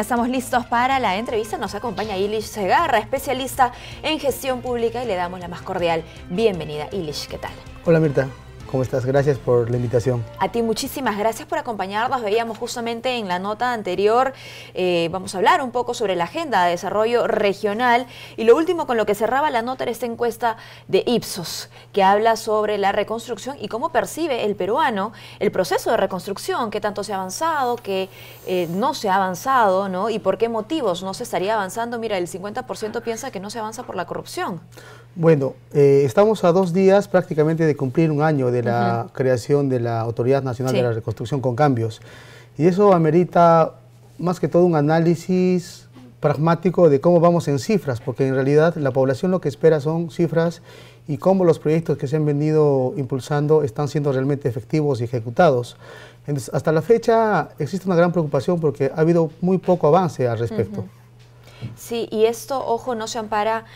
estamos listos para la entrevista. Nos acompaña Ilish Segarra, especialista en gestión pública, y le damos la más cordial bienvenida. Ilish, ¿qué tal? Hola, Mirta. ¿Cómo estás? Gracias por la invitación. A ti muchísimas gracias por acompañarnos. Veíamos justamente en la nota anterior, eh, vamos a hablar un poco sobre la agenda de desarrollo regional y lo último con lo que cerraba la nota era esta encuesta de Ipsos que habla sobre la reconstrucción y cómo percibe el peruano el proceso de reconstrucción, qué tanto se ha avanzado, qué eh, no se ha avanzado ¿no? y por qué motivos no se estaría avanzando. Mira, el 50% piensa que no se avanza por la corrupción. Bueno, eh, estamos a dos días prácticamente de cumplir un año de la creación de la Autoridad Nacional de la Reconstrucción con Cambios. Y eso amerita más que todo un análisis pragmático de cómo vamos en cifras, porque en realidad la población lo que espera son cifras y cómo los proyectos que se han venido impulsando están siendo realmente efectivos y ejecutados. Entonces, hasta la fecha existe una gran preocupación porque ha habido muy poco avance al respecto. Sí, y esto, ojo, no se ampara...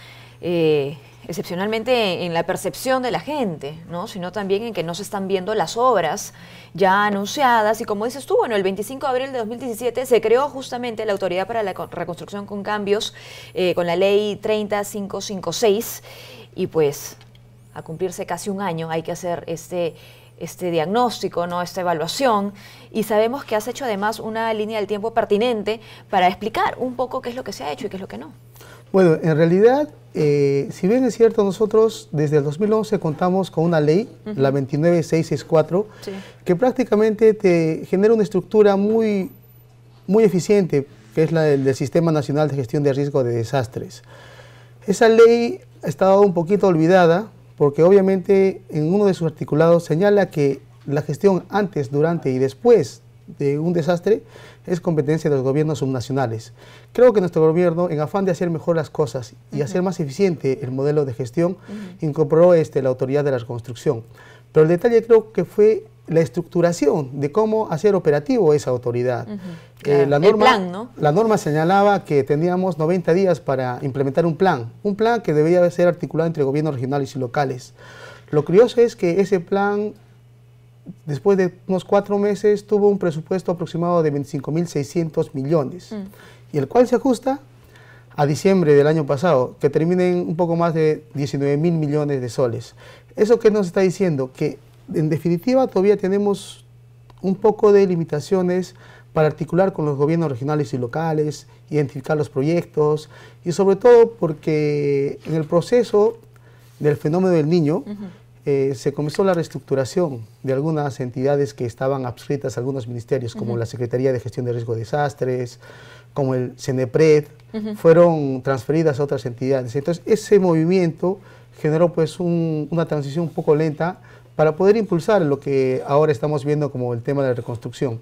Eh, excepcionalmente en la percepción de la gente, ¿no? sino también en que no se están viendo las obras ya anunciadas. Y como dices tú, bueno, el 25 de abril de 2017 se creó justamente la Autoridad para la Reconstrucción con Cambios eh, con la ley 30556 y pues a cumplirse casi un año hay que hacer este este diagnóstico, ¿no? esta evaluación, y sabemos que has hecho además una línea del tiempo pertinente para explicar un poco qué es lo que se ha hecho y qué es lo que no. Bueno, en realidad eh, si bien es cierto, nosotros desde el 2011 contamos con una ley, la 29664, que prácticamente te genera una estructura muy, muy eficiente, que es la del, del, Sistema Nacional de Gestión de Riesgo de Desastres. Esa ley ha estado un poquito olvidada, porque obviamente en uno de sus articulados señala que la gestión antes, durante y después de un desastre es competencia de los gobiernos subnacionales. Creo que nuestro gobierno, en afán de hacer mejor las cosas y hacer más eficiente el modelo de gestión, incorporó este, la autoridad de la reconstrucción. Pero el detalle creo que fue la estructuración de cómo hacer operativo esa autoridad. Eh, la, norma, la norma señalaba que teníamos 90 días para implementar un plan, un plan que debía ser articulado entre gobiernos regionales y locales. Lo curioso es que ese plan después de unos cuatro meses tuvo un presupuesto aproximado de 25.600 millones, mm. y el cual se ajusta a diciembre del año pasado, que terminen un poco más de 19.000 millones de soles. ¿Eso qué nos está diciendo? Que en definitiva todavía tenemos un poco de limitaciones para articular con los gobiernos regionales y locales, identificar los proyectos y sobre todo porque en el proceso del fenómeno del niño, eh, se comenzó la reestructuración de algunas entidades que estaban adscritas a algunos ministerios, como la Secretaría de Gestión de Riesgo de Desastres, como el CENEPRED, fueron transferidas a otras entidades. Entonces, ese movimiento generó pues una transición un poco lenta para poder impulsar lo que ahora estamos viendo como el tema de la reconstrucción.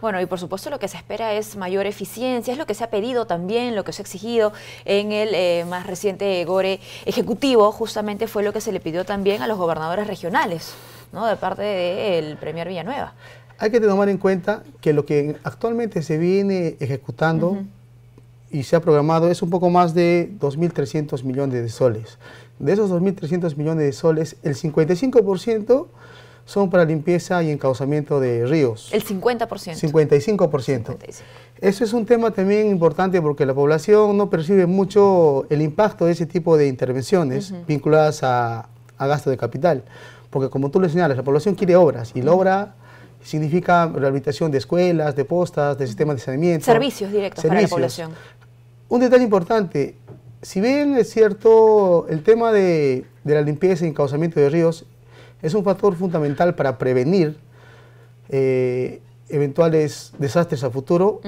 Bueno, y por supuesto lo que se espera es mayor eficiencia, es lo que se ha pedido también, lo que se ha exigido en el eh, más reciente GORE ejecutivo, justamente fue lo que se le pidió también a los gobernadores regionales, ¿no? De parte del Premier Villanueva. Hay que tomar en cuenta que lo que actualmente se viene ejecutando y se ha programado es un poco más de 2.300 millones de soles. De esos 2.300 millones de soles, el 55% son para limpieza y encauzamiento de ríos. El 50%. 55%. Eso es un tema también importante porque la población no percibe mucho el impacto de ese tipo de intervenciones vinculadas a, gasto de capital. Porque como tú le señalas, la población quiere obras y la obra significa rehabilitación de escuelas, de postas, de sistemas de saneamiento. Servicios directos para la población. Un detalle importante, si bien es cierto el tema de, de la limpieza y encauzamiento de ríos es un factor fundamental para prevenir eh, eventuales desastres a futuro.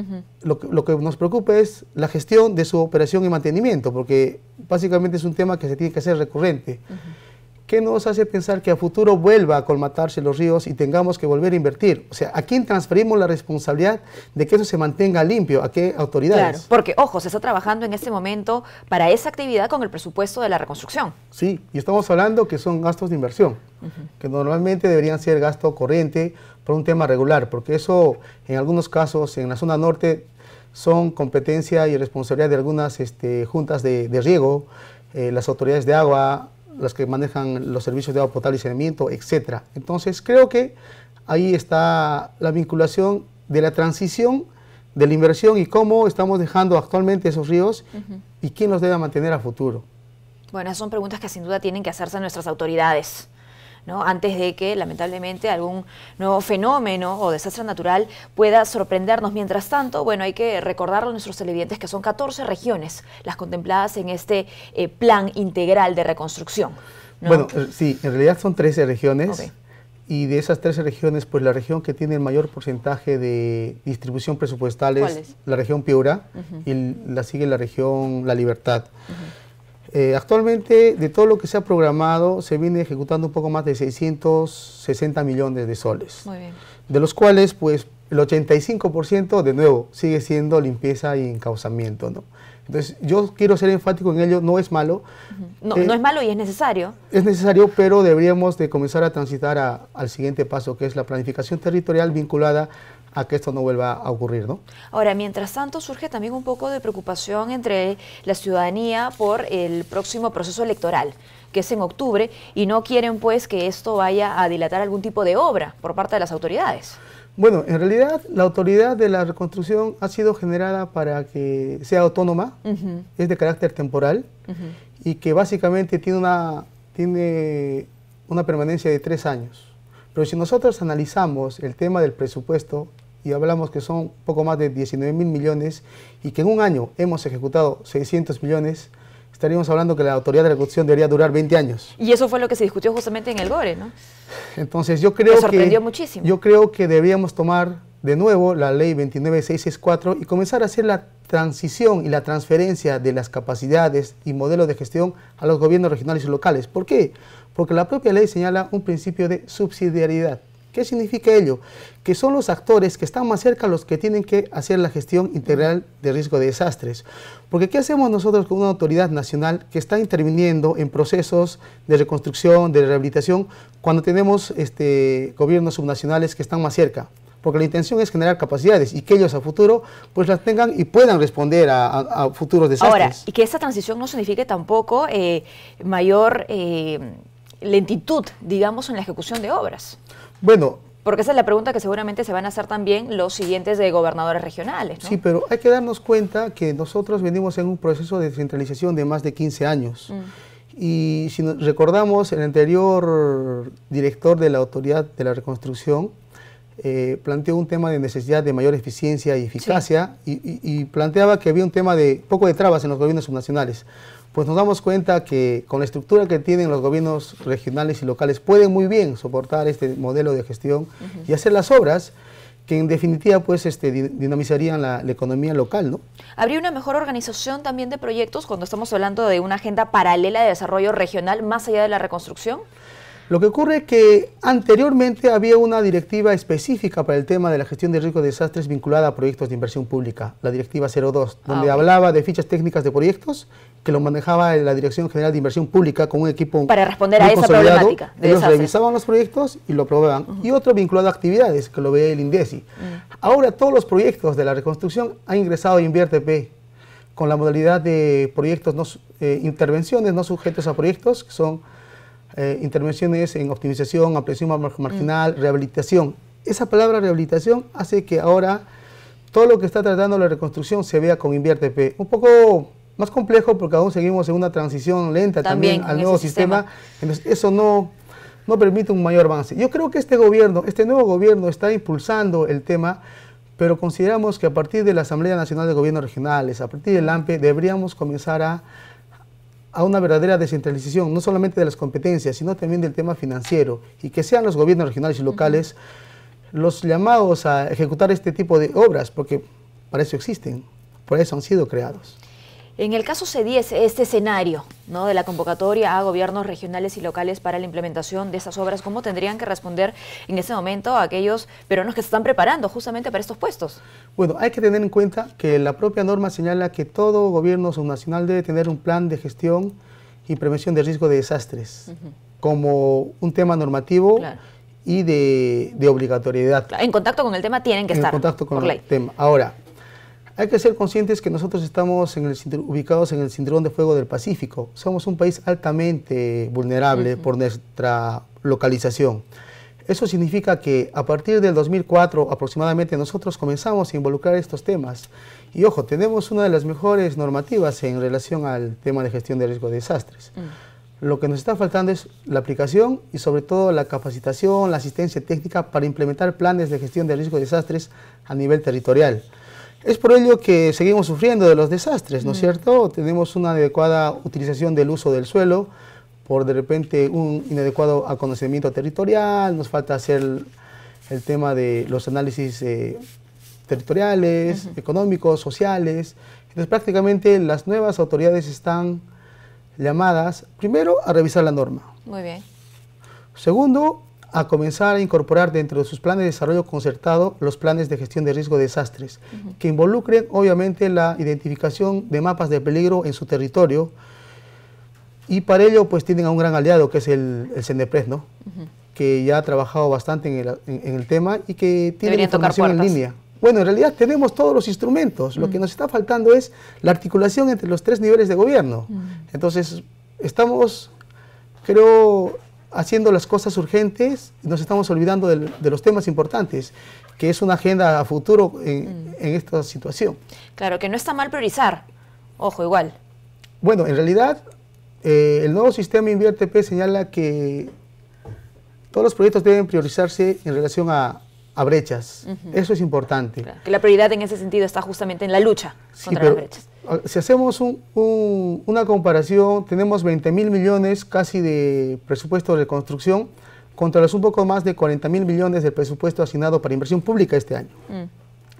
lo, que, nos preocupa es la gestión de su operación y mantenimiento, porque básicamente es un tema que se tiene que hacer recurrente. ¿Qué nos hace pensar que a futuro vuelva a colmatarse los ríos y tengamos que volver a invertir? O sea, ¿a quién transferimos la responsabilidad de que eso se mantenga limpio? ¿A qué autoridades? Claro, porque, ojo, se está trabajando en este momento para esa actividad con el presupuesto de la reconstrucción. Sí, y estamos hablando que son gastos de inversión, que normalmente deberían ser gasto corriente por un tema regular, porque eso, en algunos casos, en la zona norte, son competencia y responsabilidad de algunas este, juntas de, riego, eh, las autoridades de agua, las que manejan los servicios de agua potable y saneamiento, etc. Entonces creo que ahí está la vinculación de la transición de la inversión y cómo estamos dejando actualmente esos ríos y quién los debe mantener a futuro. Bueno, son preguntas que sin duda tienen que hacerse nuestras autoridades antes de que lamentablemente algún nuevo fenómeno o desastre natural pueda sorprendernos. Mientras tanto, bueno, hay que recordar a nuestros televidentes que son 14 regiones las contempladas en este eh, plan integral de reconstrucción. Bueno, eh, sí, en realidad son 13 regiones. Y de esas 13 regiones, pues la región que tiene el mayor porcentaje de distribución presupuestal es, la región Piura y la sigue la región La Libertad. Eh, actualmente, de todo lo que se ha programado, se viene ejecutando un poco más de 660 millones de soles. Muy bien. De los cuales, pues, el 85% de nuevo sigue siendo limpieza y encauzamiento, ¿no? Entonces, yo quiero ser enfático en ello, no es malo. Eh, no, es malo y es necesario. Es necesario, pero deberíamos de comenzar a transitar al siguiente paso, que es la planificación territorial vinculada a que esto no vuelva a ocurrir, ¿no? Ahora, mientras tanto, surge también un poco de preocupación entre la ciudadanía por el próximo proceso electoral que es en octubre, y no quieren pues que esto vaya a dilatar algún tipo de obra por parte de las autoridades. Bueno, en realidad la autoridad de la reconstrucción ha sido generada para que sea autónoma, es de carácter temporal y que básicamente tiene una, tiene una permanencia de tres años. Pero si nosotros analizamos el tema del presupuesto y hablamos que son poco más de 19 mil millones y que en un año hemos ejecutado 600 millones, estaríamos hablando que la autoridad de ejecución debería durar 20 años. Y eso fue lo que se discutió justamente en el GORE, ¿no? Entonces yo creo que... muchísimo. Yo creo que deberíamos tomar de nuevo la ley 29664 y comenzar a hacer la transición y la transferencia de las capacidades y modelos de gestión a los gobiernos regionales y locales. ¿Por qué? Porque la propia ley señala un principio de subsidiariedad. ¿Qué significa ello? Que son los actores que están más cerca los que tienen que hacer la gestión integral de riesgo de desastres. Porque ¿qué hacemos nosotros con una autoridad nacional que está interviniendo en procesos de reconstrucción, de rehabilitación, cuando tenemos este, gobiernos subnacionales que están más cerca? porque la intención es generar capacidades y que ellos a futuro pues las tengan y puedan responder a, futuros desastres. Ahora, y que esa transición no signifique tampoco eh, mayor... Eh, lentitud, digamos, en la ejecución de obras? Bueno. Porque esa es la pregunta que seguramente se van a hacer también los siguientes de gobernadores regionales. Sí, pero hay que darnos cuenta que nosotros venimos en un proceso de descentralización de más de 15 años. Mm. Y si recordamos, el anterior director de la Autoridad de la Reconstrucción, eh, planteó un tema de necesidad de mayor eficiencia y eficacia y, y, planteaba que había un tema de poco de trabas en los gobiernos subnacionales pues nos damos cuenta que con la estructura que tienen los gobiernos regionales y locales pueden muy bien soportar este modelo de gestión y hacer las obras que en definitiva pues este, dinamizarían la, economía local, ¿no? ¿Habría una mejor organización también de proyectos cuando estamos hablando de una agenda paralela de desarrollo regional más allá de la reconstrucción? Lo que ocurre es que anteriormente había una directiva específica para el tema de la gestión de riesgos de desastres vinculada a proyectos de inversión pública, la directiva 02, ah, donde hablaba de fichas técnicas de proyectos que lo manejaba la Dirección General de Inversión Pública con un equipo para responder a esa problemática. De Ellos revisaban los proyectos y lo aprobaban. Y otro vinculado a actividades que lo veía el INDESI. Mm. Ahora todos los proyectos de la reconstrucción han ingresado a InvierteP con la modalidad de proyectos no eh, intervenciones no sujetos a proyectos que son eh, intervenciones en optimización, ampliación marginal, rehabilitación. Esa palabra rehabilitación hace que ahora todo lo que está tratando la reconstrucción se vea con Invierte Un poco más complejo porque aún seguimos en una transición lenta también, al nuevo sistema. eso no, no permite un mayor avance. Yo creo que este gobierno, este nuevo gobierno está impulsando el tema, pero consideramos que a partir de la Asamblea Nacional de Gobiernos Regionales, a partir del AMPE, deberíamos comenzar a a una verdadera descentralización, no solamente de las competencias, sino también del tema financiero, y que sean los gobiernos regionales y locales los llamados a ejecutar este tipo de obras, porque para eso existen, por eso han sido creados. En el caso se 10 este escenario de la convocatoria a gobiernos regionales y locales para la implementación de estas obras, ¿cómo tendrían que responder en ese momento a aquellos peruanos que se están preparando justamente para estos puestos? Bueno, hay que tener en cuenta que la propia norma señala que todo gobierno subnacional debe tener un plan de gestión y prevención de riesgo de desastres como un tema normativo. y de, obligatoriedad. en contacto con el tema tienen que estar. En contacto con el ley. tema. Ahora, hay que ser conscientes que nosotros estamos ubicados en el cinturón de fuego del Pacífico. Somos un país altamente vulnerable por nuestra localización. Eso significa que a partir del 2004 aproximadamente nosotros comenzamos a involucrar estos temas. Y ojo, tenemos una de las mejores normativas en relación al tema de gestión de riesgo de desastres. Mm. Lo que nos está faltando es la aplicación y sobre todo la capacitación, la asistencia técnica para implementar planes de gestión de riesgo de desastres a nivel territorial. Es por ello que seguimos sufriendo de los desastres, ¿no es mm. cierto? Tenemos una adecuada utilización del uso del suelo, por de repente un inadecuado conocimiento territorial, nos falta hacer el, tema de los análisis eh, territoriales, económicos, sociales. Entonces prácticamente las nuevas autoridades están llamadas, primero, a revisar la norma. Muy bien. Segundo, a comenzar a incorporar dentro de sus planes de desarrollo concertado los planes de gestión de riesgo de desastres, que involucren obviamente la identificación de mapas de peligro en su territorio y para ello pues tienen a un gran aliado que es el, el CENDEPRES, ¿no? que ya ha trabajado bastante en el, tema y que tiene información en línea. Bueno, en realidad tenemos todos los instrumentos, lo que nos está faltando es la articulación entre los tres niveles de gobierno. Entonces, estamos, creo, haciendo las cosas urgentes, nos estamos olvidando de, los temas importantes, que es una agenda a futuro mm. en, esta situación. Claro, que no está mal priorizar, ojo, igual. Bueno, en realidad, eh, el nuevo sistema InvierteP señala que todos los proyectos deben priorizarse en relación a, a brechas. Eso es importante. Que la prioridad en ese sentido está justamente en la lucha contra las brechas. Si hacemos una comparación, tenemos 20 mil millones casi de presupuesto de reconstrucción contra los un poco más de 40 mil millones del presupuesto asignado para inversión pública este año. Mm.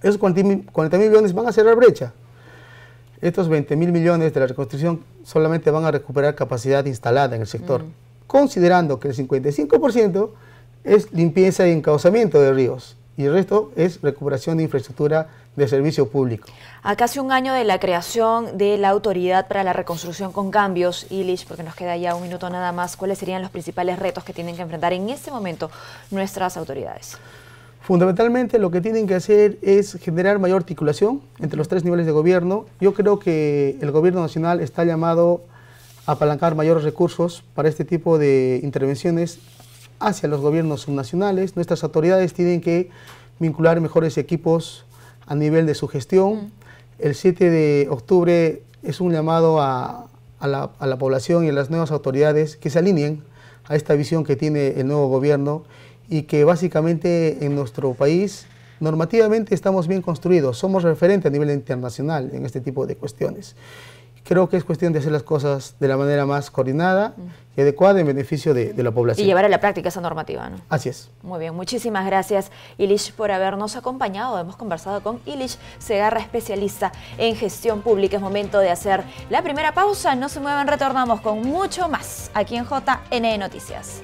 Esos 40 mil millones van a cerrar brecha. Estos 20 mil millones de la reconstrucción solamente van a recuperar capacidad instalada en el sector, mm. considerando que el 55% es limpieza y encauzamiento de ríos y el resto es recuperación de infraestructura de servicio público. A casi un año de la creación de la Autoridad para la Reconstrucción con Cambios, Ilish, porque nos queda ya un minuto nada más, ¿cuáles serían los principales retos que tienen que enfrentar en este momento nuestras autoridades? Fundamentalmente lo que tienen que hacer es generar mayor articulación entre los tres niveles de gobierno. Yo creo que el gobierno nacional está llamado a apalancar mayores recursos para este tipo de intervenciones hacia los gobiernos subnacionales. Nuestras autoridades tienen que vincular mejores equipos a nivel de su gestión. El 7 de octubre es un llamado a, la, a la, población y a las nuevas autoridades que se alineen a esta visión que tiene el nuevo gobierno y que básicamente en nuestro país normativamente estamos bien construidos, somos referente a nivel internacional en este tipo de cuestiones creo que es cuestión de hacer las cosas de la manera más coordinada y adecuada en beneficio de, la población. Y llevar a la práctica esa normativa, ¿no? Así es. Muy bien, muchísimas gracias Ilish por habernos acompañado. Hemos conversado con Ilish Segarra, especialista en gestión pública. Es momento de hacer la primera pausa. No se muevan, retornamos con mucho más aquí en JN Noticias.